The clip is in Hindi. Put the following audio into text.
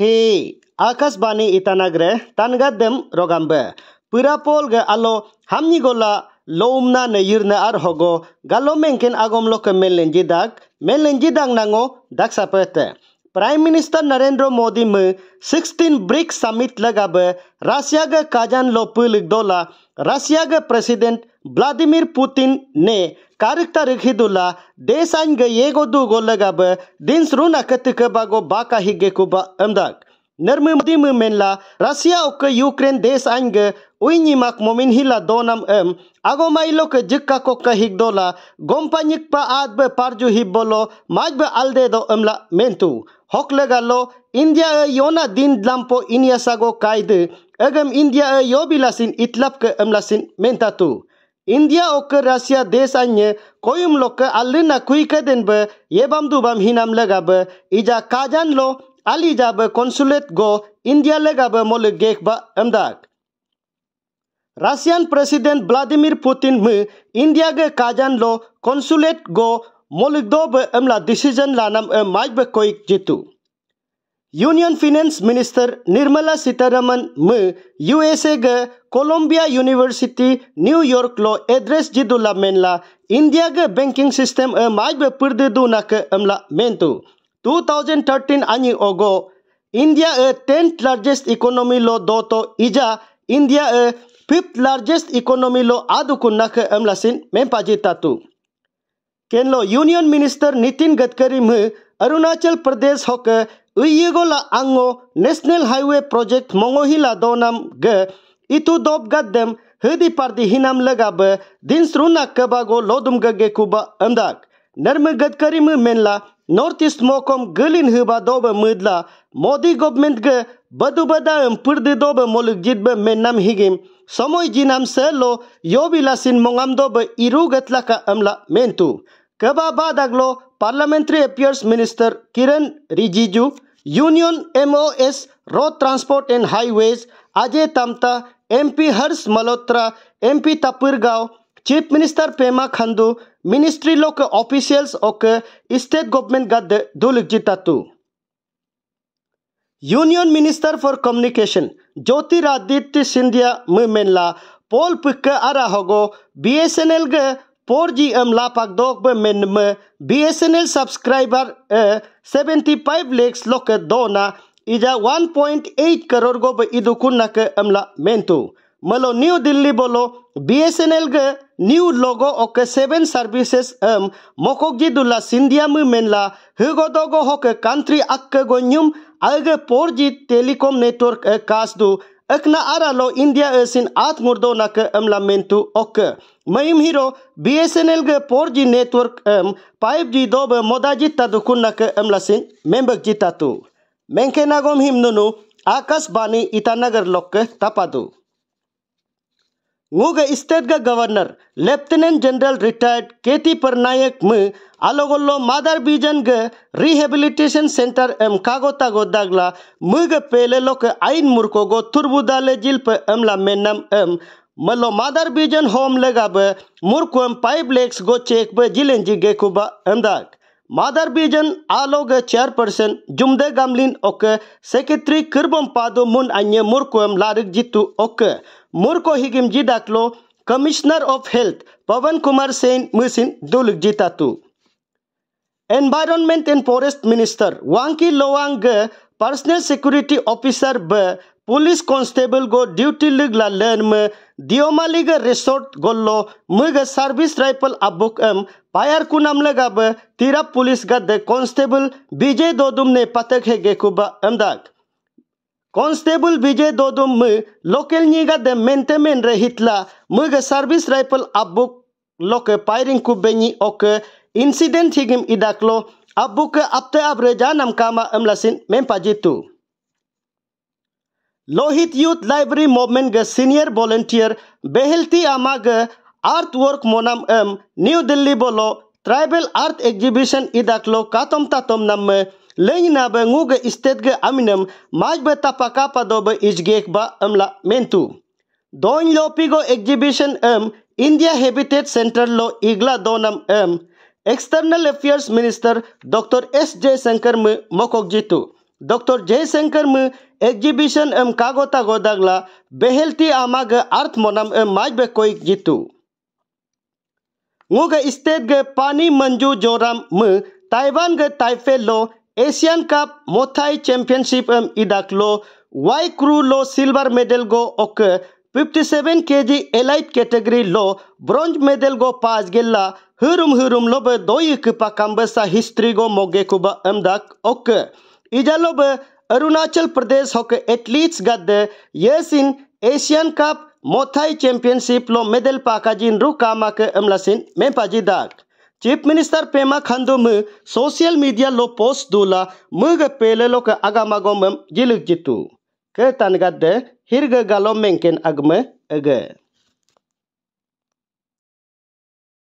ಹೇ ಆಕಾಶವಾಣಿ ಇತಾನಗ್ರೆ ತನ್ಗದ್ದೆಂ ರೊಗಂಬೆ ಪಿರಾಪೋಲ್ಗೆ ಅಲ್ಲೋ ಹಮ್ನಿಗೊಲ್ಲ ಲೋಮ್ನ ನೈರ್ನ ಆರ್ ಹೋಗೋ ಗಲ್ಲೋ ಮೆಂಕೆನ್ ಆಗಮ್ ಲೋಕ ಮೆಲ್ಲೆಂಜಿದಾಗ್ ಮೆಲ್ಲೆಂಜಿದಾಗ್ ನಂಗೋ ದಕ್ ಸಪೇತೆ प्राइम मिनिस्टर नरेंद्र मोदी में सिक्सटीन ब्रिक्स समिट लगाब रसिया के काजान लोपुलिक दोला रसिया के प्रेसिडेंट ವ್ಲಾದಿಮಿರ್ ಪುತಿನ್ ನೆ ಕಾರಿಕ್ತ ರಿಖಿದುಲ ದೇಸಾಂಗ ಏಗೋದು ಗೊಲ್ಲಗಬ ದಿನ್ಸ್ ರುನ ಕತ್ತಿಕ ಬಾಗೋ ಬಾಕ ಹಿಗ್ಗೆ ಕುಬ ಎಂದಾಗ್ ನರ್ಮ ಮುದಿಮ ಮೆನ್ಲ ರಷ್ಯಾ ಒಕ್ಕ ಯುಕ್ರೇನ್ ದೇಶ ಅಂಗ ಉಯ್ನಿ ಮಾಕ್ ಮೊಮಿನ್ ಹಿಲ ದೋನಂ ಎಂ ಆಗೋ ಮೈಲೋಕ ಜಿಕ್ಕ ಕೊಕ್ಕ ಹಿಗ್ದೋಲ ಗೊಂಪ ನಿಕ್ಪ ಆದ್ ಬ ಪಾರ್ಜು ಹಿಬ್ಬೋಲೋ ಮಾಜ್ ಬ ಅಲ್ದೆ ದೋ ಎಂಲ ಮೆಂತು ಹೊಕ್ಲಗಲ್ಲೋ ಇಂಡಿಯಾ ಯೋನ ದಿನ್ ದ್ಲಂಪೋ ಇನಿಯಸಾಗೋ ಕಾಯ್ದು ಅಗಂ ಇಂಡಿಯಾ ಯೋಬಿಲಾಸಿನ್ ಇತ್ಲಪ್ಕ ಎಂಲಾಸಿನ್ ಮೆಂತಾತು ಇಂಡಿಯಾಕ್ಕೆ ರಷ್ಯಾ ದೇಶ ಅಂಜೆ ಕೊಯುಮ್ಲೊಕ್ಕ ಅಲ್ಲಿನ ಕುಯ್ಕದೆನ್ಬ ಎಬಂ ದುಬಂ ಹಿನಂ ಲಗಾಬ ಇಜ ಕಾಜಾನ್ ಲೋ ಅಲ್ಲಿ ಜಾಬ ಕಾನ್ಸುಲೇಟ್ ಗೋ ಇಂಡಿಯಾ ಲಗಾಬ ಮೊಲು ಗೇಕ್ ಬ ಅಮ್ದಾಗ್ ರಷ್ಯಾನ್ ಪ್ರೆಸಿಡೆಂಟ್ ವ್ಲಾದಿಮಿರ್ ಪುತಿನ್ ಮು ಇಂಡಿಯಾಗ ಕಾಜಾನ್ ಲೋ ಕಾನ್ಸುಲೇಟ್ ಗೋ ಮೊಲು ದೋಬ ಅಮ್ಲಾ ಡಿಸಿಷನ್ ಲಾನಂ ಮೈಬ ಕೊಯ್ಕ್ ಜಿತು union finance minister Nirmala Sitharaman ಮು ಯುಎಸ್ಎಗ ಕೊಲಂಬಿಯಾ ಯೂನಿವರ್ಸಿಟಿ ನ್ಯೂಯಾರ್ಕ್ ಲೋ ಎಡ್ರೆಸ್ ಜಿದುಲಾ ಮೆನ್ಲಾ ಇಂಡಿಯಾಗ ಬ್ಯಾಂಕಿಂಗ್ ಸಿಸ್ಟಮ್ ಅ ಮಾಯ್ಬ ಪಿರ್ದಿದು ನಕ ಅಮ್ಲಾ ಮೆಂತು ಟೂ ತೌಸಂಡ್ ಥರ್ಟೀನ್ ಅನಿ ಒಗೋ ಇಂಡಿಯಾ ಅ ಟೆಂತ್ ಲಾರ್ಜೆಸ್ಟ್ ಇಕೋನೊಮಿ ಲೋ ದೋತೋ ಇಜಾ ಇಂಡಿಯಾ ಅ ಫಿಫ್ತ್ ಲಾರ್ಜೆಸ್ಟ್ ಇಕೋನೊಮಿ ಲೋ ಆದುಕು ನಕ ಅಮ್ಲಾ ಸಿನ್ ಮೆಂಪಾಜಿತಾತು केनलो यूनियन मिनिस्टर नितिन गडकरी मु अरुणाचल प्रदेश होक उयगोला आंगो नेशनल हाईवे प्रोजेक्ट मंगोहिला दोनम ग इतु दोब गद्दम हदि पार्दि हिनाम लगाब दिन सरुना कबागो लोदुम गगे कुबा अंदाक नर्म गडकरी मु मेनला नॉर्थ ईस्ट मोकम गलिन होबा दोबे मदला मोदी गवर्नमेंट गे बदु बदा एम्पुरदे मोलुक मुलुक जितबे मेन्नाम हिगिम समय जिनाम से लो योबिलासिन मोंगाम दोबे इरु गतला का अमला मेंतु कबा बाद अगलो parliamentary affairs minister Kiren Rijiju union MOS road transport and highways Ajay Tamta MP Harsh Malhotra MP Tapir Gao chief minister Pema Khandu ministry लोक ऑफिशियल्स और स्टेट गवर्नमेंट गद दुलजितु union minister for communication Jyotiraditya Scindia मेनला पोल पिक आरा हगो बी एस एन एल गोर जी एम लापाक मेन B S N L subscriber seventy five lakhs लोक दोना इजा वन पॉइंट एट करोड़ गोब इदुकुन नक एमला मेनतू ಮಲೋ ನ್ಯೂ ದಿಲ್ಲಿ ಬೋಲೋ ಬಿ ಎಸ್ ಎನ್ ಎಲ್ ಗ ನ್ಯೂ ಲೋಗೋ ಓಕೆ ಸೆವೆನ್ ಸರ್ವಿಸಸ್ ಅಮ್ ಮೊಕೋಕ್ ಜಿದುಲ್ಲಾ ಸಿಂಧಿಯಾ ಮು ಮೆನ್ಲಾ ಹೋಗೋ ದೋಗೋ ಹೋಕೆ ಕಾಂತ್ರಿ ಅಕ್ಕ ಗೊಂಜುಮ್ ಅಗ ಪೋರ್ ಜಿ ಟೆಲಿಕಾಮ್ ನೆಟ್ವರ್ಕ್ ಕಾಸ್ ದು ಅಕ್ನ ಅರಲೋ ಇಂಡಿಯಾ ಅಸಿನ್ ಆತ್ ಮುರ್ದೋ ನಕ ಅಮ್ಲಾ ಮೆಂತು ಓಕೆ ಮಯಿಮ್ ಹೀರೋ ಬಿ ಎಸ್ ಎನ್ ಎಲ್ ಗ ಪೋರ್ ಜಿ ನೆಟ್ವರ್ಕ್ ಅಮ್ ಪೈಪ್ ಜಿ ದೋಬ ಮೊದಾ ಜಿ ತದು ಕುನ್ ನಕ ಅಮ್ಲಾ ಸಿನ್ ಮೆಂಬಕ್ ಜಿ ತಾತು ಮೆಂಕೆ ನಗೋಮ್ ಹಿಮ್ ನುನು ಆಕಾಶವಾಣಿ ಇಟಾನಗರ್ ಲೋಕ ತಪಾದು वो गए स्टेट का गवर्नर लेफ्टिनेंट जनरल रिटायर्ड केती परनायक में अलगोल्लो मादर बीजन के रिहेबिलिटेशन सेंटर एम कागोता गो दागला मुग पेले लोक आइन मुर्को गो तुरबुदाले जिल पे एम ला मेनम एम मलो मादर बीजन होम लगा बे मुर्को एम पाइप लेक्स गो चेक बे जिलें जी गे कुबा एम दाग मादर बीजन आलो गे चेयर पर्सन जुमदे गामलिन ओके सेक्रेटरी कर्बम पादो मुन अन्य मुर्को एम लारिक जितु ओके मुर्कोहिगिम जी दाखलो commissioner of health Pawan Kumar Sain मिसिन दुलुक जितातु environment and forest minister Wangki Lowang personal security officer ब पुलिस कांस्टेबल गो ड्यूटी लग ला लेन में दियोमालीग रिसोर्ट गोल्लो मुग सर्विस राइफल अबुक एम पायर कु नाम लगा ब तिरा पुलिस गद कांस्टेबल विजय दोदुम ने पतक है गेकुबा अमदाग कॉन्स्टेबल विजय दोदुम म लोकल निगा द मेंटेमेन रहितला मग सर्विस राइफल अबुक लोक पायरिंग कुबेनी ओक इंसिडेंट हिगिम इदाक्लो अबुक अपते अब्रे जानम कामा अमलासिन मेन पाजितु लोहित यूथ लाइब्रेरी मूवमेंट ग सीनियर वॉलंटियर बेहलती आमा ग आर्ट वर्क मोनम एम न्यू दिल्ली बोलो ट्राइबल आर्ट एग्जीबिशन इदाक्लो कातम तातम नम लेंगनाब नुग इस्तेदग अमिनम माजब तपकापदोब इजगेकबा अमला मेंतु दोन लोपिगो एग्जिबिशन एम इंडिया हेबिटेट सेंटर लो इगला दोनम एम external affairs minister doctor S J Shankar म मकोक जितु डॉक्टर जय शंकर म एग्जिबिशन एम कागोता गोदागला बेहेलती आमाग अर्थ मोनम एम माजब कोइक जितु नुग इस्तेदग पानी मंजू जोराम म ताइवान के ताइफे लो एशियन कप मोथाई चैंपियनशिप एम इडाकलो क्रू लो सिल्वर मेडल गो ओक 57 केजी एलाइट कैटेगरी लो ब्रॉन्ज मेडल गो पाज गेला हुरुम हुरुम लोब दोयिक कम्बसा हिस्ट्री गो मोगे कुबा अमदक ओक इजालोब अरुणाचल प्रदेश होक एथलीट्स गद यस इन एशियन कप मोथाई चैंपियनशिप लो मेडल पाकाजिन रु कामाक अमलासिन मेपाजी दाक चीफ मिनिस्टर पेमा खांडू म सोशल मीडिया लो पोस्ट दूला म ग पेले लोक आगा मागो म जिलुक जितु के तानगा दे हिरग गालो मेंकेन